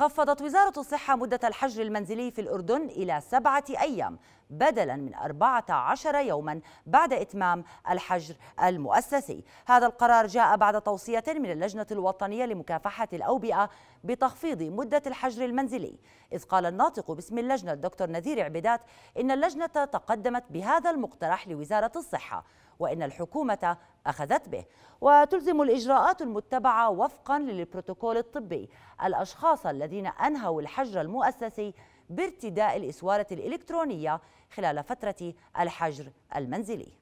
خفضت وزارة الصحة مدة الحجر المنزلي في الأردن إلى سبعة أيام بدلا من 14 يوما بعد إتمام الحجر المؤسسي هذا القرار جاء بعد توصية من اللجنة الوطنية لمكافحة الأوبئة بتخفيض مدة الحجر المنزلي إذ قال الناطق باسم اللجنة الدكتور نذير عبيدات إن اللجنة تقدمت بهذا المقترح لوزارة الصحة وإن الحكومة أخذت به وتلزم الإجراءات المتبعة وفقا للبروتوكول الطبي الأشخاص الذين أنهوا الحجر المؤسسي بارتداء الإسوارة الإلكترونية خلال فترة الحجر المنزلي